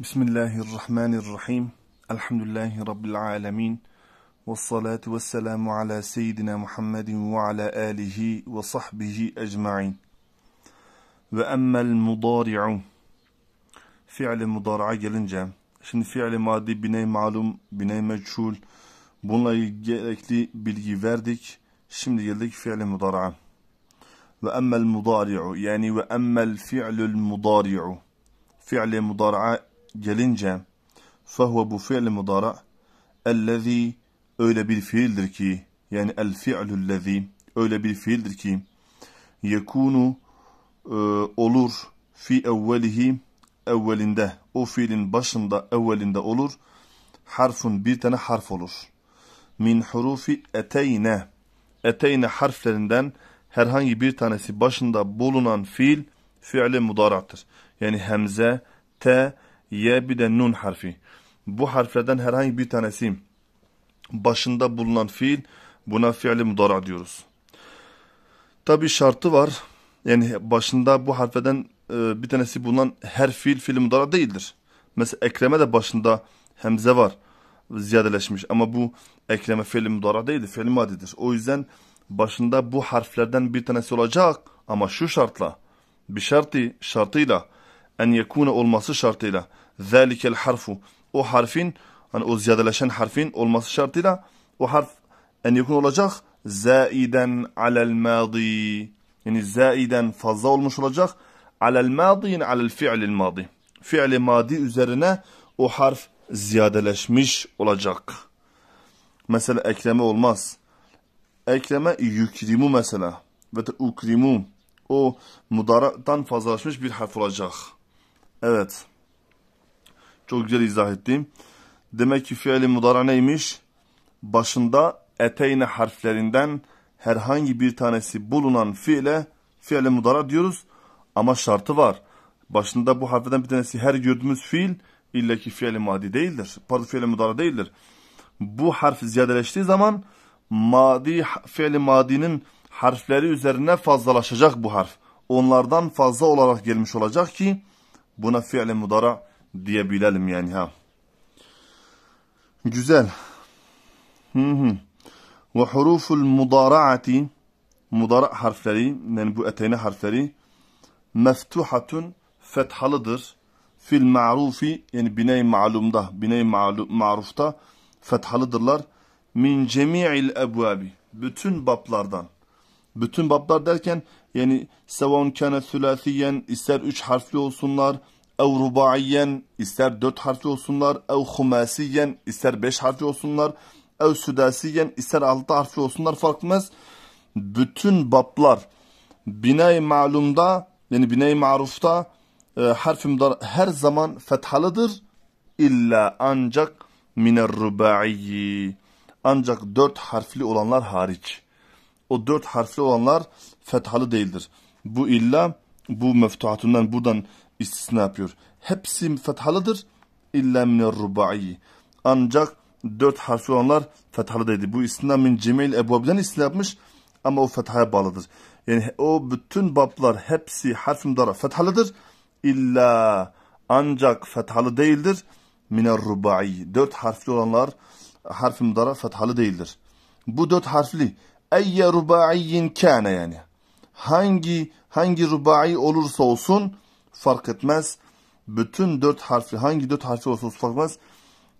Bismillahirrahmanirrahim. Elhamdülillahi Rabbil alemin. Ve salatu ve selamu ala seyyidina Muhammedin ve ala alihi ve sahbihi ecma'in. Ve emmel mudari'u. Fiili mudari'a gelince, şimdi fiili maddi biney malum, biney meçhul, bununla gerekli bilgi verdik. Şimdi geldik fiili mudari'a. Ve emmel mudari'u, yani ve emmel fi'lül mudari'u. Fiili mudari'a gelince فَهُوَ bu fiil mudara اَلَّذ۪ي öyle bir fiildir ki yani el fi'lüllezî öyle bir fiildir ki yekunu e, olur fi evvelihi evvelinde o fiilin başında evvelinde olur harfun bir tane harf olur min hurufi eteyne eteyne harflerinden herhangi bir tanesi başında bulunan fiil fiili mudarattır. Yani hemze, te Y bir de nun harfi. Bu harflerden herhangi bir tanesi başında bulunan fiil buna fiili mudara diyoruz. Tabi şartı var. Yani başında bu harfeden e, bir tanesi bulunan her fiil fiil mudara değildir. Mesela ekreme de başında hemze var ziyadeleşmiş ama bu ekleme fiil mudara değildir. Fiil madidir. O yüzden başında bu harflerden bir tanesi olacak ama şu şartla bir şartı şartıyla en yekune olması şartıyla zelikel harfu. O harfin hani o ziyadeleşen harfin olması şartıyla o harf en yakın olacak. Zaiden alel madi. Yani zaiden fazla olmuş olacak. Alel madi yani alel fi'lil madi. Fi'li madi üzerine o harf ziyadeleşmiş olacak. Mesela ekleme olmaz. Ekleme yükrimu mesela. Ve ukrimu. O mudara'dan fazlalaşmış bir harf olacak. Evet. Çok güzel izah ettim. Demek ki fiili mudara neymiş? Başında eteyne harflerinden herhangi bir tanesi bulunan fiile fiile mudara diyoruz. Ama şartı var. Başında bu harflerden bir tanesi her gördüğümüz fiil illa ki fiili madi değildir. Pardon fiili mudara değildir. Bu harf ziyadeleştiği zaman madi fiili madinin harfleri üzerine fazlalaşacak bu harf. Onlardan fazla olarak gelmiş olacak ki buna fiili mudara diyebilelim yani ha. Güzel. Hı hı. Ve huruful mudara'ati mudara harfleri yani bu eteyne harfleri meftuhatun fethalıdır. Fil ma'rufi yani biney malumda, biney marufta fethalıdırlar. Min cemi'il ebvabi. Bütün bablardan. Bütün bablar derken yani sevon kana sülasiyen ister üç harfli olsunlar, ev rubaiyen ister dört harfi olsunlar, ev humasiyen ister beş harfi olsunlar, ev südasiyen ister altı harfi olsunlar fark etmez. Bütün bablar binay malumda yani binay marufta e, harfim her zaman fethalıdır. İlla ancak miner rubaiyi ancak dört harfli olanlar hariç. O dört harfli olanlar fethalı değildir. Bu illa bu meftuhatından buradan istisna yapıyor. Hepsi fethalıdır. İlla minel rubai. Ancak dört harfli olanlar fethalı dedi. Bu istisna min cemil ebvabiden istisna yapmış ama o fethaya bağlıdır. Yani o bütün bablar hepsi harfim dara fethalıdır. İlla ancak fethalı değildir. Minel rubai. Dört harfli olanlar harfim dara fethalı değildir. Bu dört harfli eyye rubaiyin kâne yani. Hangi hangi rubai olursa olsun fark etmez. Bütün dört harfi hangi dört harfi olsun fark etmez.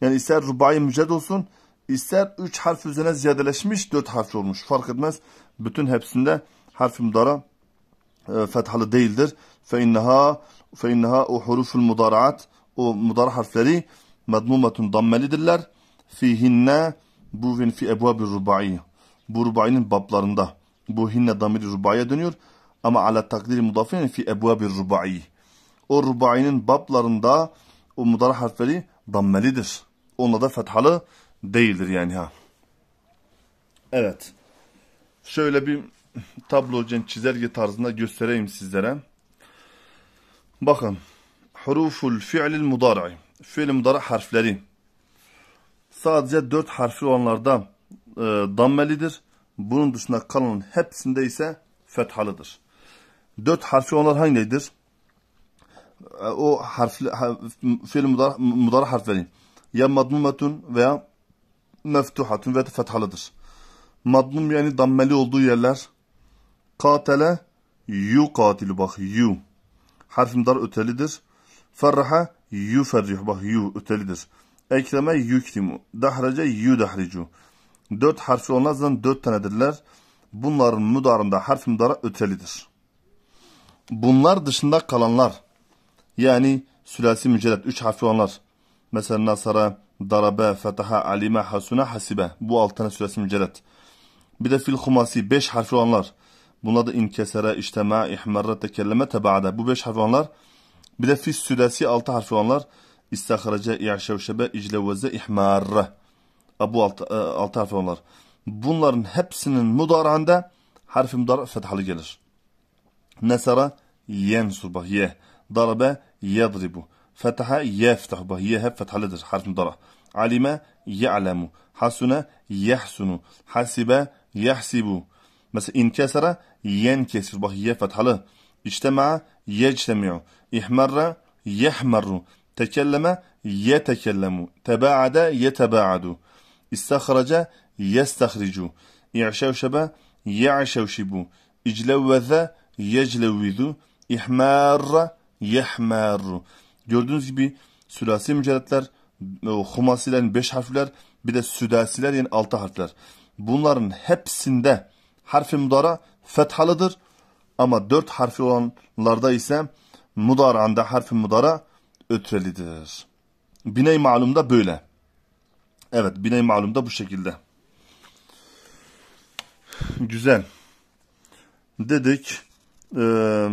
Yani ister rubai mücred olsun ister üç harf üzerine ziyadeleşmiş dört harf olmuş fark etmez. Bütün hepsinde harf mudara e, fethalı değildir. Fe inneha fe inneha o huruful mudaraat o mudara harfleri madmumatun dammelidirler. Fihinne bu vin fi ebvabi rubai. Bu rubainin bablarında. Bu hinne damiri rubaiye dönüyor. Ama ala takdiri mudafin fi ebvabi rubai o rubainin bablarında o mudara harfleri dammelidir. Onunla da fethalı değildir yani ha. Evet. Şöyle bir tablo hocam çizelge tarzında göstereyim sizlere. Bakın. Huruful fi'lil mudari. Fi'l mudari harfleri. Sadece dört harfi olanlarda e, dammelidir. Bunun dışında kalanın hepsinde ise fethalıdır. Dört harfi olanlar hangileridir? Ee, o harfli, ha fiil mudar, mudar harfleri ya madmumetun veya meftuhatun ve fethalıdır. Madmum yani dammeli olduğu yerler. Katele yu katilu bak yu. Harf dar ötelidir. Ferraha yu ferrih bak yu ötelidir. Ekreme yuktimu. Dahrece yu dahricu. Dört harfi onlardan dört tanedirler. Bunların mudarında harf mudara ötelidir. Bunlar dışında kalanlar yani sülasi mücerret üç harfi olanlar. Mesela nasara, darabe, fetaha, alime, hasuna, hasibe. Bu altı tane sülasi mücerret. Bir de fil humasi beş harfi olanlar. Bunlar da inkesere, iştema, ihmerre, tekelleme, tebaada. Bu beş harfi olanlar. Bir de fil sülasi altı harfi olanlar. İstahrece, i'şevşebe, icleveze, ihmarre. Bu altı, e, altı harfi olanlar. Bunların hepsinin mudaranda harfi mudar fethalı gelir. Nesara, yen surba ye. Darabe, يضرب فتح يفتح به يهب فتح لدر حرف مضارع علم يعلم حسن يحسن حسب يحسب مثلا انكسر ينكسر به يفتح فتح له اجتمع يجتمع احمر يحمر تكلم يتكلم تباعد يتباعد استخرج يستخرج يعشوشب يعشوشب اجلوذ يجلوذ احمار yehmer. Gördüğünüz gibi sülasi mücerretler, e, humasilerin beş harfler, bir de südasiler yani altı harfler. Bunların hepsinde harfi mudara fethalıdır. Ama dört harfi olanlarda ise mudaranda harfi mudara ötrelidir. Biney malumda böyle. Evet biney malumda bu şekilde. Güzel. Dedik. Ee,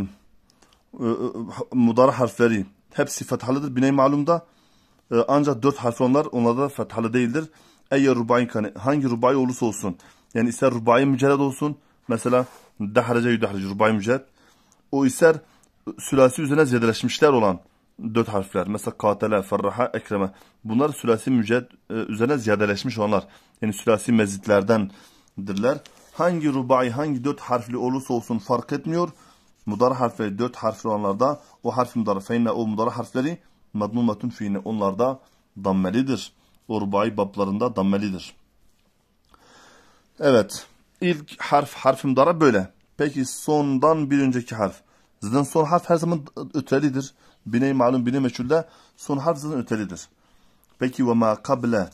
ee, e, mudara harfleri hepsi fethalıdır. Bine malumda e, ancak dört harf onlar onlarda fethalı değildir. Eğer rubayın kane hangi rubayi olursa olsun. Yani ister rubayi mücerred olsun. Mesela dehrece yüdehrece rubayi mücerred. O ister sülasi üzerine ziyadeleşmişler olan dört harfler. Mesela katele, ferraha, ekreme. Bunlar sülasi müced e, üzerine ziyadeleşmiş olanlar. Yani sülasi mezitlerdendirler. Hangi rubai, hangi dört harfli olursa olsun fark etmiyor mudara harfleri dört harfli olanlarda o harf mudara feyne o mudara harfleri madmumatun fiyine onlarda dammelidir. Urbai bablarında dammelidir. Evet. İlk harf harfim mudara böyle. Peki sondan bir önceki harf. Zaten son harf her zaman ötelidir. Bine-i malum, bine meçhulde son harf zaten ötelidir. Peki ve ma kable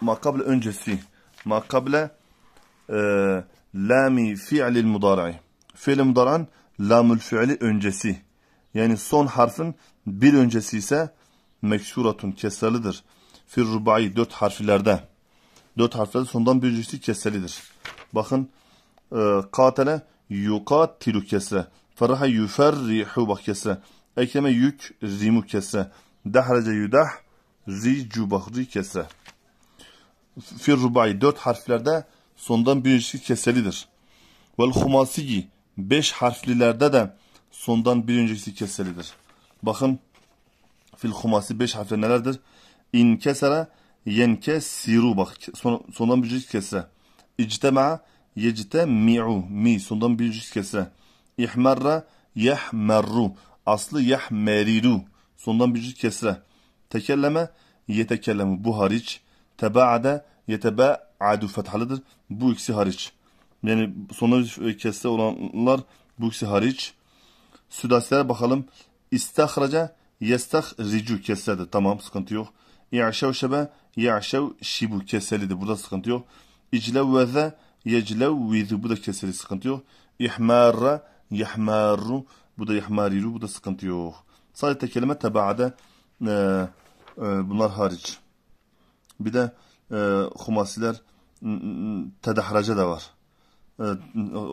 ma kable öncesi ma kable e, lami fi'lil mudari'i Fiil mudaran lamül fiili öncesi. Yani son harfin bir öncesi ise meksuratun kesrelidir. Fil rubai dört harflerde. Dört harflerde sondan bir öncesi kesrelidir. Bakın e, katele yukatilu kesre. Feraha yuferrihu bak kesre. ekeme yük rimu kesre. Dehrece yudah ricu bak ri kesre. Fil rubai dört harflerde sondan bir öncesi kesrelidir. Vel humasiyi 5 harflilerde de sondan bir öncesi keselidir. Bakın fil humasi 5 harfli nelerdir? İn kesere yenke siru bak son, sondan bir öncesi kesre. İctema yecite mi'u mi sondan bir öncesi kesre. İhmerra yahmerru aslı yahmeriru sondan bir öncesi kesre. Tekelleme yetekellemu bu hariç. Tebaade yetebaadu fethalıdır. Bu ikisi hariç. Yani sonuna keste olanlar buksi hariç. Südasilere bakalım. İstahraca yestahricu kesseldi. Tamam sıkıntı yok. İ'şev şebe ye'şev şibu kesseliydi. Burada sıkıntı yok. İclev veze yeclev vizu. Bu da kesseli sıkıntı yok. İhmarra yahmarru. Bu da yahmariru. Bu da sıkıntı yok. Sadece kelime tebaada e, e, bunlar hariç. Bir de e, humasiler tedahraca da var.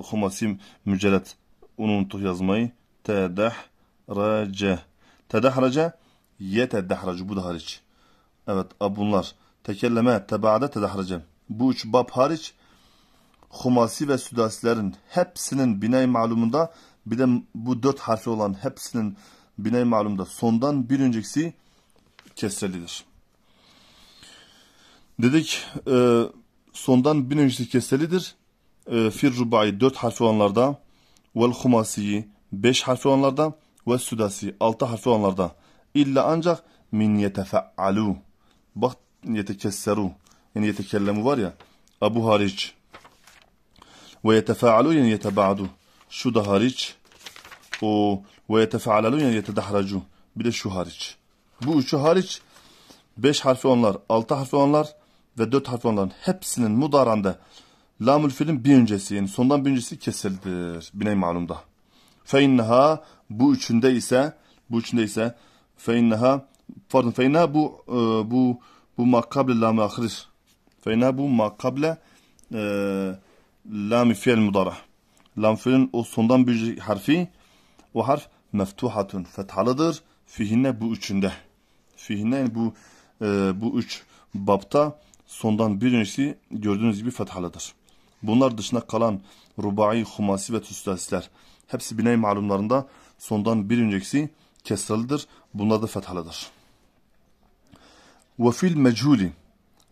Humasi ee, mücellet. Onu unuttuk yazmayı. Tedahrace. Tedahrace. Yetedahracu. Bu da hariç. Evet bunlar. Tekelleme. Tebaade. Tedahrace. Bu üç bab hariç. Humasi ve Südasilerin hepsinin binay malumunda bir de bu dört harfi olan hepsinin binay malumda sondan bir öncesi kesrelidir. Dedik e, sondan bir öncesi kesrelidir e, ee, fir rubai 4 harfi olanlarda vel humasiyi 5 harfi olanlarda ve sudasi 6 harfi olanlarda illa ancak min yetefealu bak yetekesseru yani yetekellemu var ya abu hariç ve yetefealu yani yetebaadu şu da hariç o ve yetefealalu yani yetedahracu bir de şu hariç bu üçü hariç 5 harfi onlar 6 harfi onlar ve 4 harfi onların hepsinin mudaranda lamül filin bir öncesi yani sondan bir öncesi kesildir. Biney malumda. Fe inneha bu üçünde ise bu üçünde ise fe inneha pardon fe inneha bu e, bu bu makable lam ahir. Fe inneha bu makable e, lam fiil mudara. Lam fiilin o sondan bir önceki harfi o harf meftuhatun fethalıdır. Fihinne bu üçünde. Fihinne yani bu e, bu üç bapta sondan bir öncesi gördüğünüz gibi fethalıdır. Bunlar dışında kalan rubai, humasi ve tüstasler hepsi biney malumlarında sondan bir öncekisi kesralıdır. Bunlar da fethalıdır. Ve fil mechuli.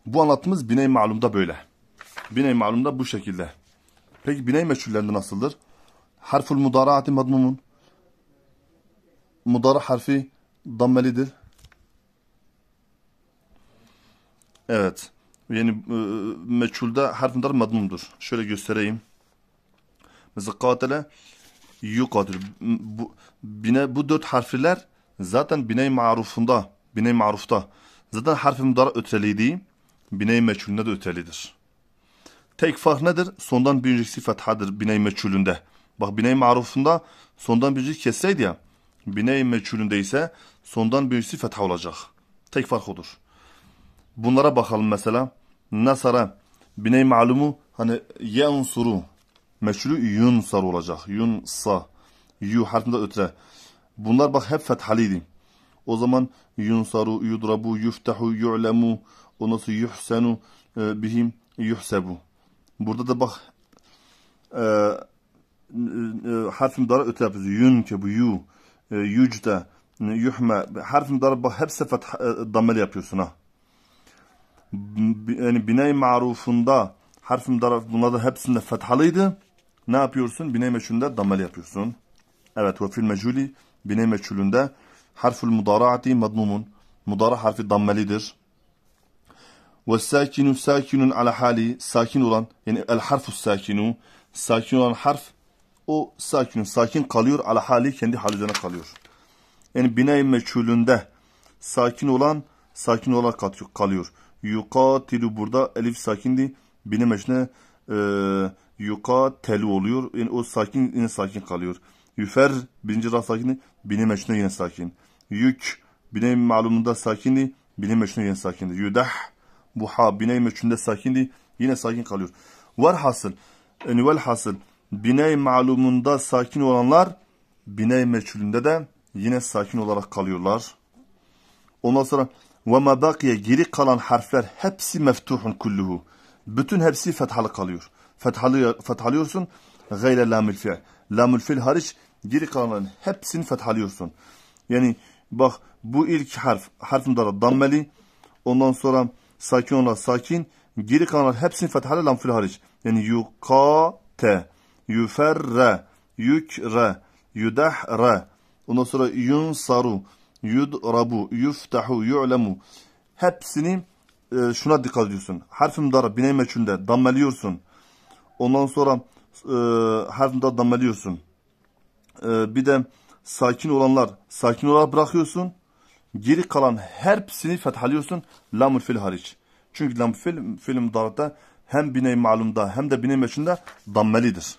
Bu anlatımız biney malumda böyle. Biney malumda bu şekilde. Peki biney meçhullerde nasıldır? Harful mudaraati madmumun. Mudara harfi dammelidir. Evet. Yani e, meçhulde harfler madnumdur. Şöyle göstereyim. Mesela katele yukadır. Bu, bine, bu dört harfler zaten bine-i marufunda, bine marufta. Zaten harfi mudara öteliydi. Bine-i meçhulünde de ötelidir. Tek fark nedir? Sondan birinci fethadır bine-i meçhulünde. Bak bine-i marufunda sondan birinci kesseydi ya. Bine-i meçhulünde ise sondan birinci fetha olacak. Tek fark odur. Bunlara bakalım mesela. Nasara biney malumu hani yansuru meşru yunsar olacak. Yunsa. Yu harfinde ötre. Bunlar bak hep fethaliydi. O zaman yunsaru, yudrabu, yuftahu, yu'lemu, ondan nasıl yuhsenu, e, bihim, yuhsebu. Burada da bak e, e, e harfim dara öte yapıyoruz. Yun ki bu yu, e, yucde, yuhme. Harfim dara bak hepsi feth, e, damel yapıyorsun ha yani biney marufunda harfim daraf bunlarda hepsinde fethalıydı. Ne yapıyorsun? Biney meçhulünde damel yapıyorsun. Evet ve fil meculi biney meçhulünde harful mudaraati madmumun. Mudara harfi dammelidir. Ve sakinu sakinun ala hali sakin olan yani el harfu sakinu sakin olan harf o sakin sakin kalıyor ala hali kendi hal üzerine kalıyor. Yani biney meçhulünde sakin olan sakin olarak kalıyor. Yukatilu burada elif sakindi. Bine meşne e, yukatelu oluyor. Yani o sakin yine sakin kalıyor. Yüfer birinci raf sakini. Bine meşne yine sakin. Yük bine malumunda sakindi. Bine meşne yine sakindi. Yudah buha ha bine meşnünde sakindi. Yine sakin kalıyor. Var hasıl. Yani vel hasıl. Bine malumunda sakin olanlar bine meçhulünde de yine sakin olarak kalıyorlar. Ondan sonra ve ma bakiye geri kalan harfler hepsi meftuhun kulluhu. Bütün hepsi fethalı kalıyor. Fethalı, fethalıyorsun. Gayre lamül fi'l. Lamül fi'l hariç geri kalanların hepsini fethalıyorsun. Yani bak bu ilk harf. Harfin dara dammeli. Ondan sonra sakin olan sakin. Geri kalanlar hepsini fethalı lamül fi'l hariç. Yani yukate, yuferre, yükre, yudahre. Ondan sonra yunsaru yudrabu, yuftahu, yu'lemu. Hepsini e, şuna dikkat ediyorsun. Harfim darab, biney meçhulde dammeliyorsun. Ondan sonra e, harfim darab dammeliyorsun. E, bir de sakin olanlar sakin olarak bırakıyorsun. Geri kalan hepsini fethalıyorsun. Lamul fil hariç. Çünkü lamul fil, fil mudarada hem biney malumda hem de biney meçhulde dammelidir.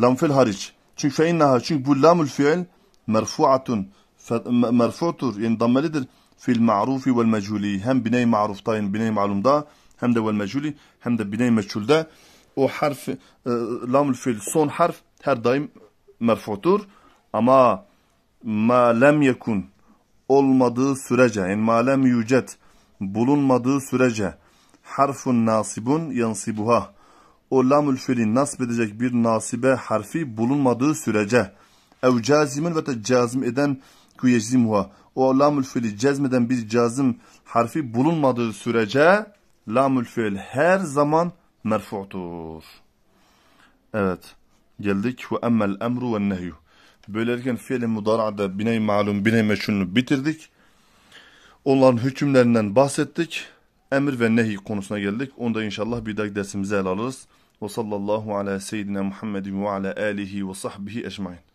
Lamul fil hariç. Çünkü fe innaha, çünkü bu lamul fiil merfuatun merfu'tur yani dammalıdır fil ma'rufi vel meculi hem biney ma'rufta yani biney malumda hem de vel meculi hem de biney meçhulde o harf e, lamül fil son harf her daim merfu'tur ama ma lem yekun olmadığı sürece yani ma lem yücet bulunmadığı sürece harfun nasibun yansibuha o lamül fiili nasb edecek bir nasibe harfi bulunmadığı sürece ev cazimin ve cazim eden yeczimuha. O lamül fiili cezmeden bir cazım harfi bulunmadığı sürece lamül fiil her zaman merfu'tur. Evet. Geldik. Ve emmel emru ve nehyu. Böylelikle fiili mudara'da biney malum biney meşhulunu bitirdik. Onların hükümlerinden bahsettik. Emir ve nehi konusuna geldik. Onu da inşallah bir dahaki dersimize el alırız. Ve sallallahu ala seyyidina Muhammedin ve ala alihi ve sahbihi ecmain.